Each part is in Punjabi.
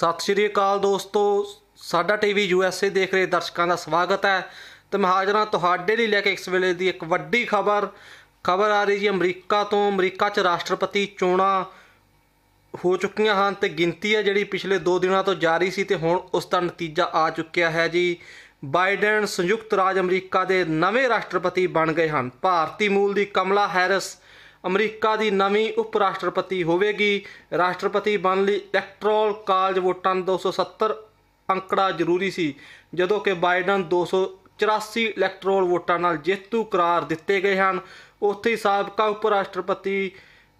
ਸਤਿ ਸ਼੍ਰੀ ਅਕਾਲ ਦੋਸਤੋ ਸਾਡਾ ਟੀਵੀ ਯੂਐਸਏ ਦੇਖ ਰਹੇ ਦਰਸ਼ਕਾਂ ਦਾ ਸਵਾਗਤ ਹੈ ਤੇ ਮੈਂ ਹਾਜ਼ਰਾਂ ਤੁਹਾਡੇ ਲਈ ਲੈ ਕੇ ਇਸ ਵੇਲੇ ਦੀ ਇੱਕ ਵੱਡੀ ਖਬਰ ਖਬਰ ਆ ਰਹੀ ਜੀ ਅਮਰੀਕਾ ਤੋਂ ਅਮਰੀਕਾ 'ਚ ਰਾਸ਼ਟਰਪਤੀ ਚੋਣਾਂ ਹੋ ਚੁੱਕੀਆਂ ਹਨ ਤੇ ਗਿਣਤੀ ਹੈ ਜਿਹੜੀ ਪਿਛਲੇ 2 ਦਿਨਾਂ ਤੋਂ ਜਾਰੀ ਸੀ ਤੇ ਹੁਣ ਉਸ ਦਾ ਨਤੀਜਾ ਆ ਚੁੱਕਿਆ ਹੈ ਜੀ ਬਾਈਡਨ ਸੰਯੁਕਤ ਰਾਜ ਅਮਰੀਕਾ ਦੇ ਨਵੇਂ ਰਾਸ਼ਟਰਪਤੀ ਬਣ ਗਏ ਹਨ ਭਾਰਤੀ ਮੂਲ ਦੀ ਕਮਲਾ ਹੈਰਿਸ ਅਮਰੀਕਾ ਦੀ ਨਵੀਂ ਉਪ ਰਾਸ਼ਟਰਪਤੀ ਹੋਵੇਗੀ ਰਾਸ਼ਟਰਪਤੀ ਬਣ ਲਈ ਇਲੈਕਟ੍ਰੋਲ ਕਾਲਜ ਵੋਟਾਂ 270 ਅੰਕੜਾ ਜ਼ਰੂਰੀ ਸੀ ਜਦੋਂ ਕਿ ਬਾਈਡਨ 284 ਇਲੈਕਟ੍ਰੋਲ ਵੋਟਾਂ ਨਾਲ ਜੇਤੂ ਕਰਾਰ ਦਿੱਤੇ ਗਏ ਹਨ ਉੱਥੇ ਹੀ ਸਾਬਕਾ ਉਪ ਰਾਸ਼ਟਰਪਤੀ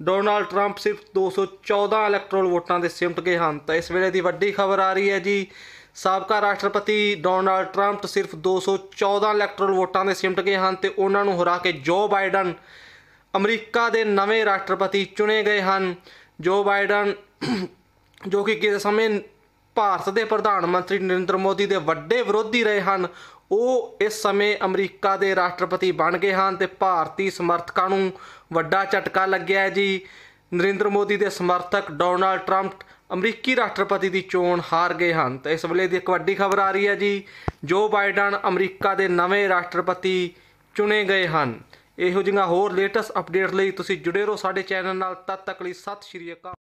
ਡੋਨਾਲਡ ਟਰੰਪ ਸਿਰਫ 214 ਇਲੈਕਟ੍ਰੋਲ ਵੋਟਾਂ ਦੇ ਸਿਮਟ ਗਏ ਹਨ ਤਾਂ ਇਸ ਵੇਲੇ ਦੀ ਵੱਡੀ ਖਬਰ ਆ ਰਹੀ ਹੈ ਜੀ ਸਾਬਕਾ ਰਾਸ਼ਟਰਪਤੀ ਡੋਨਾਲਡ ਟਰੰਪ ਸਿਰਫ 214 ਇਲੈਕਟ੍ਰੋਲ ਵੋਟਾਂ ਦੇ ਸਿਮਟ ਗਏ ਹਨ ਤੇ ਉਹਨਾਂ ਨੂੰ ਹਰਾ ਕੇ ਜੋ ਬਾਈਡਨ ਅਮਰੀਕਾ ਦੇ ਨਵੇਂ ਰਾਸ਼ਟਰਪਤੀ ਚੁਣੇ ਗਏ ਹਨ ਜੋ ਬਾਈਡਨ ਜੋ ਕਿ ਕਿਸੇ ਸਮੇਂ ਭਾਰਤ ਦੇ ਪ੍ਰਧਾਨ ਮੰਤਰੀ ਨਰਿੰਦਰ ਮੋਦੀ ਦੇ ਵੱਡੇ ਵਿਰੋਧੀ ਰਹੇ ਹਨ ਉਹ ਇਸ ਸਮੇਂ ਅਮਰੀਕਾ ਦੇ ਰਾਸ਼ਟਰਪਤੀ ਬਣ ਗਏ ਹਨ ਤੇ ਭਾਰਤੀ ਸਮਰਥਕਾਂ ਨੂੰ ਵੱਡਾ ਝਟਕਾ ਲੱਗਿਆ ਹੈ ਜੀ ਨਰਿੰਦਰ ਮੋਦੀ ਦੇ ਸਮਰਥਕ ਡੋਨਾਲਡ ਟਰੰਪ ਅਮਰੀਕੀ ਰਾਸ਼ਟਰਪਤੀ ਦੀ ਚੋਣ ਹਾਰ ਗਏ ਹਨ ਤੇ ਇਸ ਵੇਲੇ ਦੀ ਇੱਕ ਵੱਡੀ ਖਬਰ ਆ ਰਹੀ ਹੈ ਜੀ ਜੋ ਬਾਈਡਨ ਅਮਰੀਕਾ ਦੇ ਨਵੇਂ ਰਾਸ਼ਟਰਪਤੀ ਚੁਣੇ ਗਏ ਹਨ ਇਹੋ ਜਿਹੀਆਂ ਹੋਰ ਲੇਟੈਸਟ ਅਪਡੇਟ ਲਈ ਤੁਸੀਂ ਜੁੜੇ ਰਹੋ ਸਾਡੇ ਚੈਨਲ ਨਾਲ ਤਦ ਤੱਕ ਲਈ ਸਤਿ ਸ਼੍ਰੀ ਅਕਾਲ